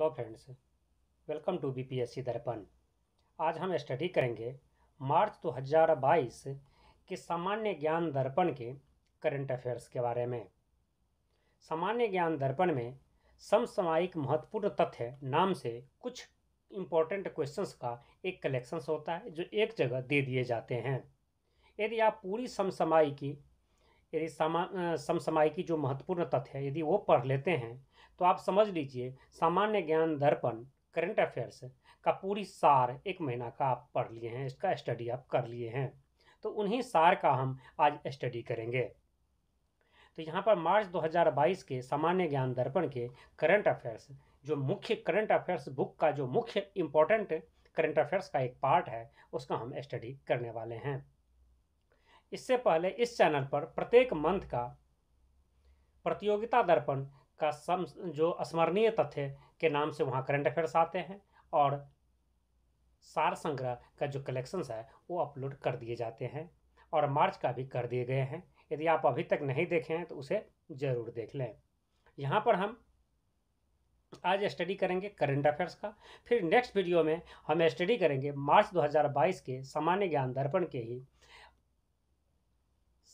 hello friends welcome to BPSC Darpan आज हम study करेंगे मार्च 2022 के सामान्य ज्ञान दर्पण के करंट अफेयर्स के बारे में सामान्य ज्ञान दर्पण में समसामयिक महत्वपूर्ण तथ्य नाम से कुछ इम्पोर्टेंट क्वेश्चंस का एक कलेक्शंस होता है जो एक जगह दे दिए जाते हैं यदि आप पूरी समसामयिकी यदि समसमाय की जो महत्वपूर्ण तथ्य है यदि वो पढ़ लेते हैं तो आप समझ लीजिए सामान्य ज्ञान दर्पण करंट अफेयर्स का पूरी सार एक महीना का आप पढ़ लिए हैं इसका स्टडी आप कर लिए हैं तो उन्हीं सार का हम आज स्टडी करेंगे तो यहाँ पर मार्च 2022 के सामान्य ज्ञान दर्पण के करंट अफेयर्स जो मुख्य करंट अफेयर्स बुक का जो मुख्य इम्पोर्टेंट करंट अफेयर्स का एक पार्ट है उसका हम स्टडी करने वाले हैं इससे पहले इस चैनल पर प्रत्येक मंथ का प्रतियोगिता दर्पण का सम जो स्मरणीय तथ्य के नाम से वहाँ करंट अफेयर्स आते हैं और सार संग्रह का जो कलेक्शंस है वो अपलोड कर दिए जाते हैं और मार्च का भी कर दिए गए हैं यदि आप अभी तक नहीं देखे हैं तो उसे ज़रूर देख लें यहाँ पर हम आज स्टडी करेंगे करंट अफेयर्स का फिर नेक्स्ट वीडियो में हम स्टडी करेंगे मार्च 2022 के सामान्य ज्ञान दर्पण के ही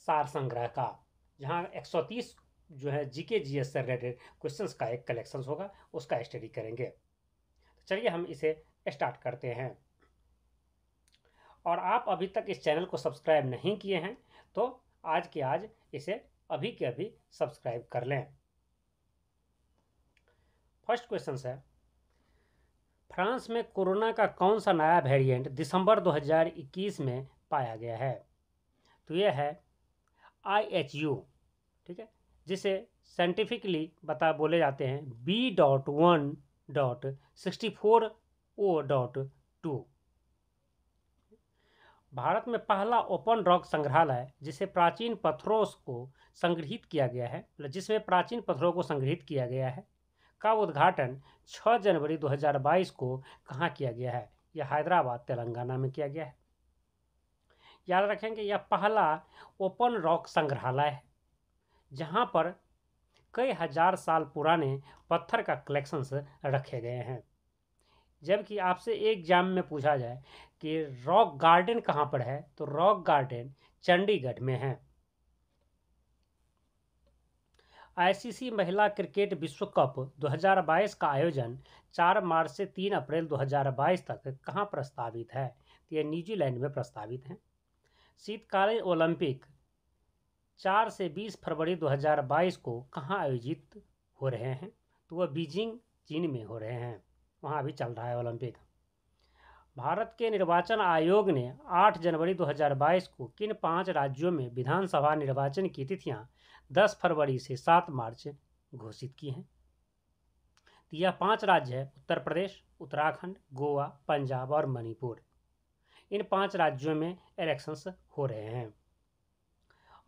सार संग्रह का जहाँ 130 जो है जीके जीएस से रिलेटेड क्वेश्चंस का एक कलेक्शन होगा उसका स्टडी करेंगे तो चलिए हम इसे स्टार्ट करते हैं और आप अभी तक इस चैनल को सब्सक्राइब नहीं किए हैं तो आज के आज इसे अभी के अभी सब्सक्राइब कर लें फर्स्ट क्वेश्चन है फ्रांस में कोरोना का कौन सा नया वेरिएंट दिसंबर 2021 में पाया गया है तो यह है आई एच यू ठीक है जिसे साइंटिफिकली बता बोले जाते हैं B dot one dot sixty four O dot two Bharat में पहला ओपन रॉक संग्रहालय जिसे प्राचीन पत्थरों को संग्रहित किया गया है मतलब जिसमें प्राचीन पत्थरों को संग्रहित किया गया है का उद्घाटन 6 जनवरी 2022 को कहाँ किया गया है यह हैदराबाद तेलंगाना में किया गया है याद रखेंगे यह पहला ओपन रॉक संग्रहालय है जहाँ पर कई हजार साल पुराने पत्थर का कलेक्शंस रखे गए हैं जबकि आपसे एक एग्जाम में पूछा जाए कि रॉक गार्डन कहाँ पर है तो रॉक गार्डन चंडीगढ़ में है आईसीसी महिला क्रिकेट विश्व कप 2022 का आयोजन 4 मार्च से 3 अप्रैल 2022 तक कहाँ प्रस्तावित है तो यह न्यूजीलैंड में प्रस्तावित है शीतकालीन ओलंपिक चार से बीस फरवरी 2022 को कहाँ आयोजित हो रहे हैं तो वह बीजिंग चीन में हो रहे हैं वहाँ भी चल रहा है ओलंपिक भारत के निर्वाचन आयोग ने 8 जनवरी 2022 को किन पांच राज्यों में विधानसभा निर्वाचन की तिथियां 10 फरवरी से 7 मार्च घोषित की हैं तो यह पांच राज्य है उत्तर प्रदेश उत्तराखंड गोवा पंजाब और मणिपुर इन पांच राज्यों में इलेक्शंस हो रहे हैं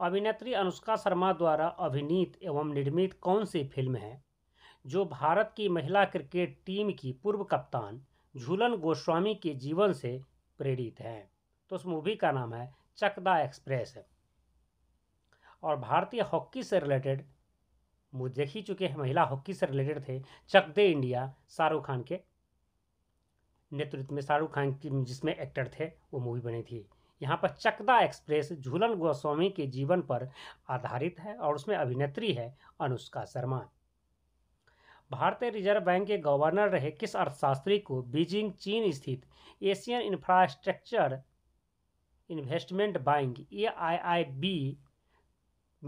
अभिनेत्री अनुष्का शर्मा द्वारा अभिनीत एवं निर्मित कौन सी फिल्म है जो भारत की महिला क्रिकेट टीम की पूर्व कप्तान झूलन गोस्वामी के जीवन से प्रेरित है तो उस मूवी का नाम है चकदा एक्सप्रेस और भारतीय हॉकी से रिलेटेड मुझे देख ही चुके हैं महिला हॉकी से रिलेटेड थे चक दे इंडिया शाहरुख खान के नेतृत्व में शाहरुख खान की जिसमें एक्टर थे वो मूवी बनी थी यहाँ पर चकदा एक्सप्रेस झूलन गोस्वामी के जीवन पर आधारित है और उसमें अभिनेत्री है अनुष्का शर्मा भारतीय रिजर्व बैंक के गवर्नर रहे किस अर्थशास्त्री को बीजिंग चीन स्थित Asian infrastructure investment bank A I I B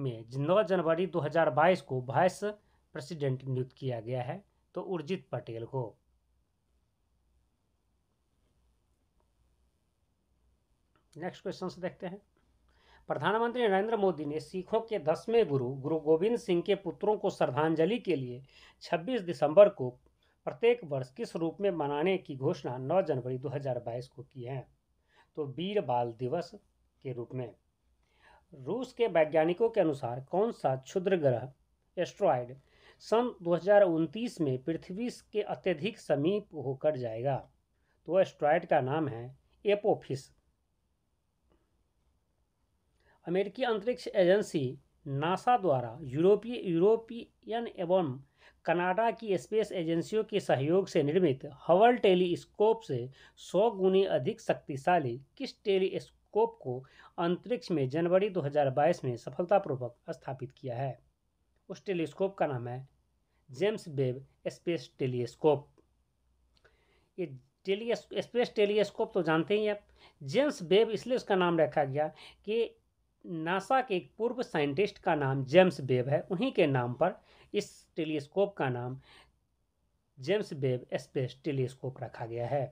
में 9 जनवरी 2022 को वाइस प्रेसिडेंट नियुक्त किया गया है तो उर्जित पटेल को नेक्स्ट क्वेश्चन से देखते हैं प्रधानमंत्री नरेंद्र मोदी ने सिखों के दसवें गुरु गुरु गोविंद सिंह के पुत्रों को श्रद्धांजलि के लिए 26 दिसंबर को प्रत्येक वर्ष किस रूप में मनाने की घोषणा 9 जनवरी 2022 को की है तो वीर बाल दिवस के रूप में रूस के वैज्ञानिकों के अनुसार कौन सा क्षुद्र ग्रह एस्ट्रॉयड सन दो में पृथ्वी के अत्यधिक समीप होकर जाएगा तो एस्ट्रॉयड का नाम है एपोफिस अमेरिकी अंतरिक्ष एजेंसी नासा द्वारा यूरोपीय यूरोपियन एवं कनाडा की स्पेस एजेंसियों के सहयोग से निर्मित हवल टेलीस्कोप से 100 गुनी अधिक शक्तिशाली किस टेलीस्कोप को अंतरिक्ष में जनवरी 2022 में सफलतापूर्वक स्थापित किया है उस टेलीस्कोप का नाम है जेम्स बेब स्पेस टेलीस्कोप ये टेली स्पेस टेलीस्कोप तो जानते ही आप जेम्स बेब इसलिए उसका नाम रखा गया कि नासा के एक पूर्व साइंटिस्ट का नाम जेम्स बेब है उन्हीं के नाम पर इस टेलीस्कोप का नाम जेम्स बेब स्पेस टेलीस्कोप रखा गया है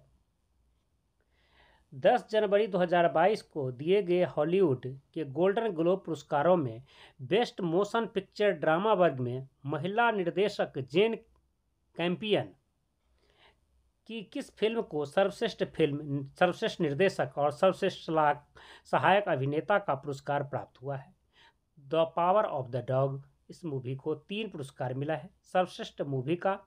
10 जनवरी 2022 को दिए गए हॉलीवुड के गोल्डन ग्लोब पुरस्कारों में बेस्ट मोशन पिक्चर ड्रामा वर्ग में महिला निर्देशक जेन कैंपियन कि किस फिल्म को सर्वश्रेष्ठ फिल्म सर्वश्रेष्ठ निर्देशक और सर्वश्रेष्ठ सहायक अभिनेता का पुरस्कार प्राप्त हुआ है the power of the dog इस मूवी को तीन पुरस्कार मिला है सर्वश्रेष्ठ मूवी का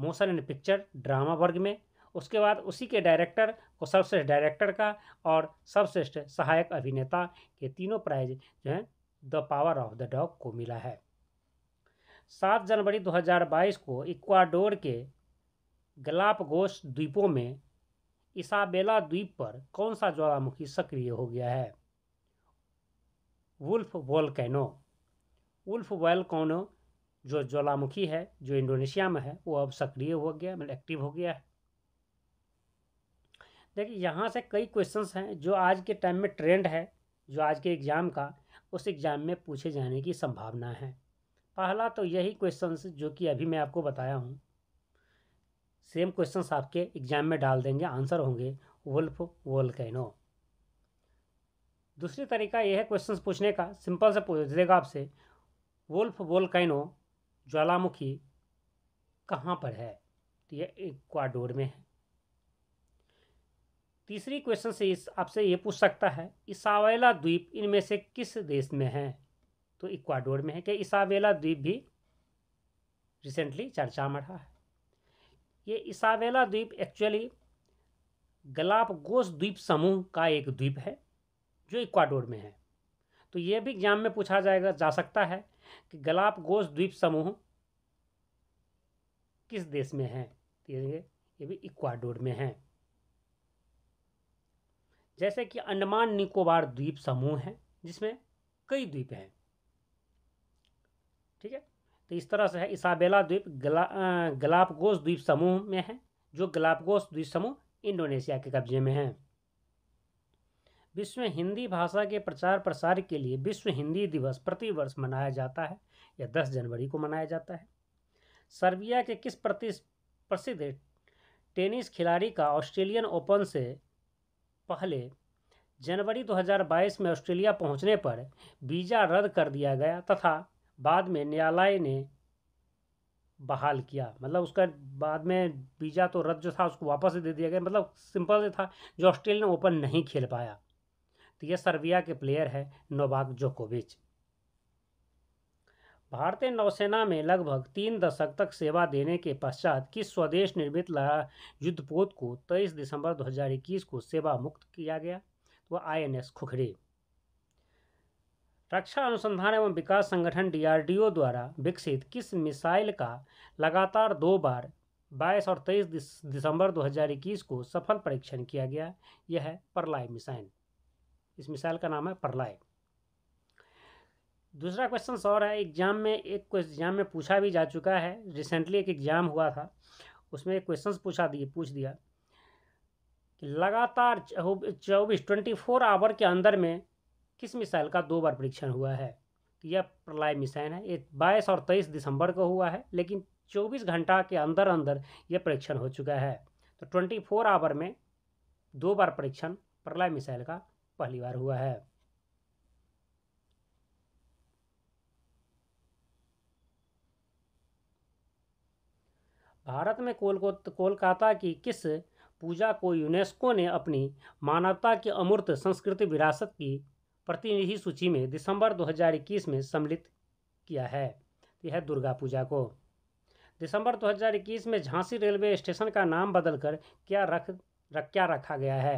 मोशन एंड पिक्चर ड्रामा वर्ग में उसके बाद उसी के डायरेक्टर को सर्वश्रेष्ठ डायरेक्टर का और सर्वश्रेष्ठ सहायक अभिनेता के तीनों प्राइज जो हैं the power of the dog को मिला है सात जनवरी 2022 को इक्वाडोर के गलापगोस द्वीपों में इसाबेला द्वीप पर कौन सा ज्वालामुखी सक्रिय हो गया है वुल्फ वोल्केनो वुल्फ वेलकोनो जो ज्वालामुखी है जो इंडोनेशिया में है वो अब सक्रिय हो गया मतलब एक्टिव हो गया है देखिए यहाँ से कई क्वेश्चंस हैं जो आज के टाइम में ट्रेंड है जो आज के एग्ज़ाम का उस एग्ज़ाम में पूछे जाने की संभावना है पहला तो यही क्वेश्चन जो कि अभी मैं आपको बताया हूँ सेम क्वेश्चन आपके एग्जाम में डाल देंगे आंसर होंगे वुल्फ वोल्केनो दूसरी तरीका यह है क्वेश्चन पूछने का सिंपल से पूछ देगा आपसे वुल्फ वोल्केनो ज्वालामुखी कहाँ पर है तो यह इक्वाडोर में है तीसरी क्वेश्चन से इस आपसे ये पूछ सकता है इसावेला द्वीप इनमें से किस देश में है तो इक्वाडोर में है क्या इसावेला द्वीप भी रिसेंटली चर्चा में रहा है ये इसावेला द्वीप एक्चुअली गलापगोस द्वीप समूह का एक द्वीप है जो इक्वाडोर में है तो ये भी एग्जाम में पूछा जाएगा जा सकता है कि गलापगोस द्वीप समूह किस देश में है तो ये भी इक्वाडोर में है जैसे कि अंडमान निकोबार द्वीप समूह है जिसमें कई द्वीप हैं ठीक है तो इस तरह से है इसाबेला द्वीप गला गलापगोस द्वीप समूह में है जो गलापगोस द्वीप समूह इंडोनेशिया के कब्जे में है विश्व हिंदी भाषा के प्रचार प्रसार के लिए विश्व हिंदी दिवस प्रतिवर्ष मनाया जाता है या 10 जनवरी को मनाया जाता है सर्बिया के किस प्रति प्रसिद्ध टेनिस खिलाड़ी का ऑस्ट्रेलियन ओपन से पहले जनवरी 2022 में ऑस्ट्रेलिया पहुंचने पर वीज़ा रद्द कर दिया गया तथा बाद में न्यायालय ने बहाल किया मतलब उसका बाद में वीज़ा तो रद्द जो था उसको वापस दे दिया गया मतलब सिंपल से था जो ऑस्ट्रेलियन ओपन नहीं खेल पाया तो ये सर्बिया के प्लेयर है नोवाक जोकोविच भारतीय नौसेना में लगभग तीन दशक तक सेवा देने के पश्चात किस स्वदेश निर्मित लड़ा युद्धपोत को 23 दिसंबर 2021 को सेवा मुक्त किया गया तो आई एन एस खुखरी रक्षा अनुसंधान एवं विकास संगठन डीआरडीओ द्वारा विकसित किस मिसाइल का लगातार दो बार 22 और 23 दिसंबर 2021 को सफल परीक्षण किया गया यह है परलाय मिसाइल इस मिसाइल का नाम है परलाय दूसरा क्वेश्चन और है एग्जाम में एक एग्जाम में पूछा भी जा चुका है रिसेंटली एक एग्जाम हुआ था उसमें एक क्वेश्चन पूछा दिए पूछ दिया कि लगातार चौबीस ट्वेंटी फोर आवर के अंदर में किस मिसाइल का दो बार परीक्षण हुआ है यह प्रलय मिसाइल है ये बाईस और तेईस दिसंबर को हुआ है लेकिन चौबीस घंटा के अंदर अंदर यह परीक्षण हो चुका है तो ट्वेंटी फोर आवर में दो बार परीक्षण प्रलय मिसाइल का पहली बार हुआ है भारत में कोलको कोलकाता की किस पूजा को यूनेस्को ने अपनी मानवता की अमूर्त संस्कृति विरासत की प्रतिनिधि सूची में दिसंबर 2021 में सम्मिलित किया है यह दुर्गा पूजा को दिसंबर 2021 में झांसी रेलवे स्टेशन का नाम बदलकर क्या रख रक, क्या रखा गया है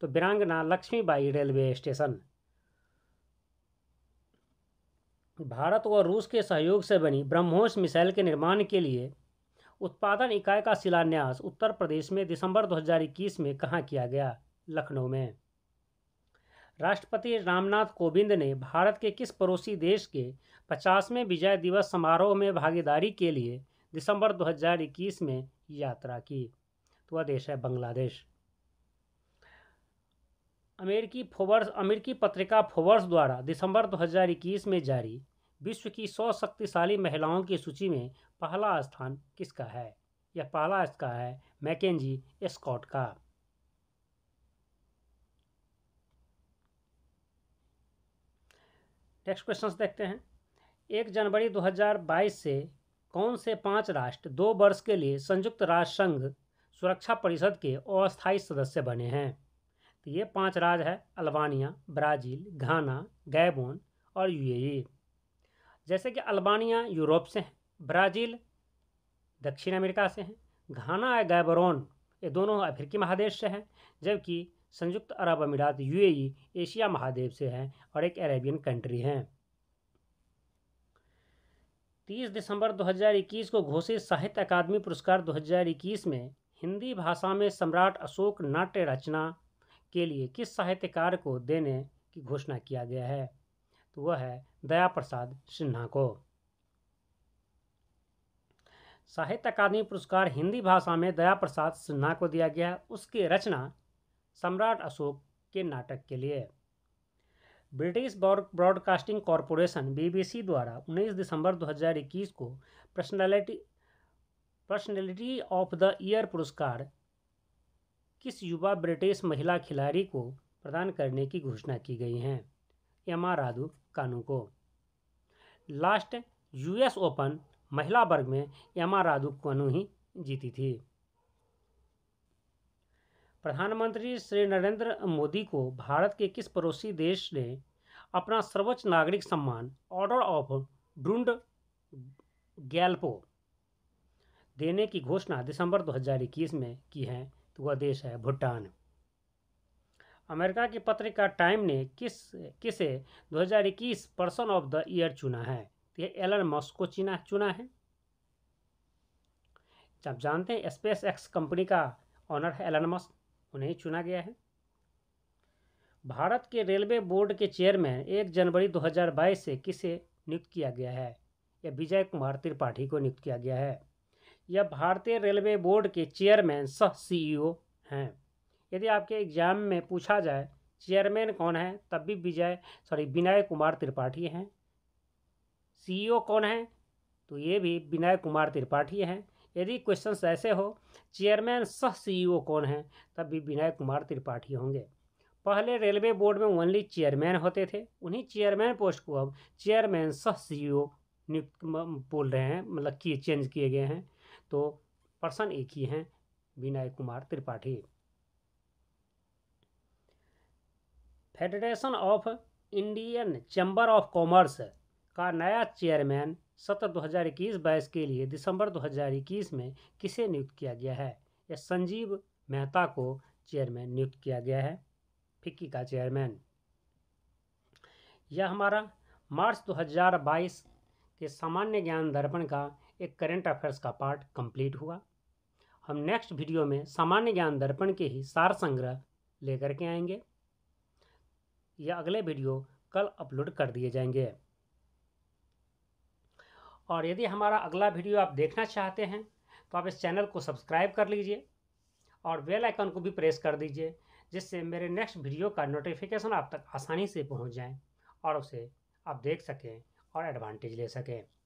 तो बिरांगना लक्ष्मीबाई रेलवे स्टेशन भारत और रूस के सहयोग से बनी ब्रह्मोस मिसाइल के निर्माण के लिए उत्पादन इकाई का शिलान्यास उत्तर प्रदेश में दिसंबर 2021 में कहाँ किया गया लखनऊ में राष्ट्रपति रामनाथ कोविंद ने भारत के किस पड़ोसी देश के पचासवें विजय दिवस समारोह में भागीदारी के लिए दिसंबर 2021 में यात्रा की तो वह देश है बांग्लादेश अमेरिकी फोवर्स अमेरिकी पत्रिका फोवर्स द्वारा दिसंबर 2021 में जारी विश्व की सौ शक्तिशाली महिलाओं की सूची में पहला स्थान किसका है यह पहला इसका है मैकेजी स्कॉट का नेक्स्ट क्वेश्चन देखते हैं एक जनवरी 2022 से कौन से पांच राष्ट्र दो वर्ष के लिए संयुक्त राष्ट्र संघ सुरक्षा परिषद के अस्थायी सदस्य बने हैं तो ये पांच राज्य है अल्बानिया ब्राज़ील घाना गैबोन और यूएई जैसे कि अल्बानिया यूरोप से हैं ब्राज़ील दक्षिण अमेरिका से हैं घाना और गैबरोन ये दोनों अफ्रीकी महादेश से हैं जबकि संयुक्त अरब अमीरात यूएई एशिया महादेव से हैं और एक अरेबियन कंट्री हैं 30 दिसंबर 2021 को घोषित साहित्य अकादमी पुरस्कार 2021 में हिंदी भाषा में सम्राट अशोक नाट्य रचना के लिए किस साहित्यकार को देने की घोषणा किया गया है तो वह है दया प्रसाद सिन्हा को साहित्य अकादमी पुरस्कार हिंदी भाषा में दया प्रसाद सिन्हा को दिया गया उसकी रचना सम्राट अशोक के नाटक के लिए ब्रिटिश ब्रॉडकास्टिंग कॉरपोरेशन बीबीसी द्वारा 19 दिसंबर 2021 को personality personality of the year पुरस्कार किस युवा ब्रिटिश महिला खिलाड़ी को प्रदान करने की घोषणा की गई है यमा राधु कानू को लास्ट यूएस ओपन महिला वर्ग में यमा राधु कानू ही जीती थी प्रधानमंत्री श्री नरेंद्र मोदी को भारत के किस पड़ोसी देश ने अपना सर्वोच्च नागरिक सम्मान ऑर्डर ऑफ ड्रुंड गैल्पो देने की घोषणा दिसंबर 2021 में की है तो वह देश है भूटान अमेरिका की पत्रिका टाइम ने किस किसे 2021 पर्सन ऑफ द ईयर चुना है तो यह एलन मस्क को चुना चुना है आप जानते हैं स्पेस एक्स कंपनी का ऑनर है एलन मस्क उन्हें चुना गया है भारत के रेलवे बोर्ड के चेयरमैन एक जनवरी 2022 से किसे नियुक्त किया गया है यह विजय कुमार त्रिपाठी को नियुक्त किया गया है यह भारतीय रेलवे बोर्ड के चेयरमैन सह सीईओ e हैं यदि आपके एग्जाम में पूछा जाए चेयरमैन कौन है तब भी विजय सॉरी विनय कुमार त्रिपाठी हैं सीईओ e कौन है तो ये भी विनय कुमार त्रिपाठी हैं यदि क्वेश्चन ऐसे हो चेयरमैन सह सीईओ e कौन है तब भी विनय कुमार त्रिपाठी होंगे पहले रेलवे बोर्ड में ओनली चेयरमैन होते थे उन्हीं चेयरमैन पोस्ट को अब चेयरमैन सह सी e नियुक्त बोल रहे हैं मतलब किए चेंज किए गए हैं तो पर्सन एक ही हैं Vinay Kumar Tripathi federation of Indian chamber of commerce का नया चेयरमैन सत्र 2021-22 के लिए दिसंबर 2021 में किसे नियुक्त किया गया है यह संजीव मेहता को चेयरमैन नियुक्त किया गया है फिक्की का चेयरमैन यह हमारा मार्च 2022 के सामान्य ज्ञान दर्पण का एक करंट अफेयर्स का पार्ट कंप्लीट हुआ हम नेक्स्ट वीडियो में सामान्य ज्ञान दर्पण के ही सार संग्रह लेकर के आएंगे यह अगले वीडियो कल अपलोड कर दिए जाएंगे और यदि हमारा अगला वीडियो आप देखना चाहते हैं तो आप इस चैनल को सब्सक्राइब कर लीजिए और बेल आइकन को भी प्रेस कर दीजिए जिससे मेरे नेक्स्ट वीडियो का नोटिफिकेशन आप तक आसानी से पहुंच जाए और उसे आप देख सकें और एडवांटेज ले सकें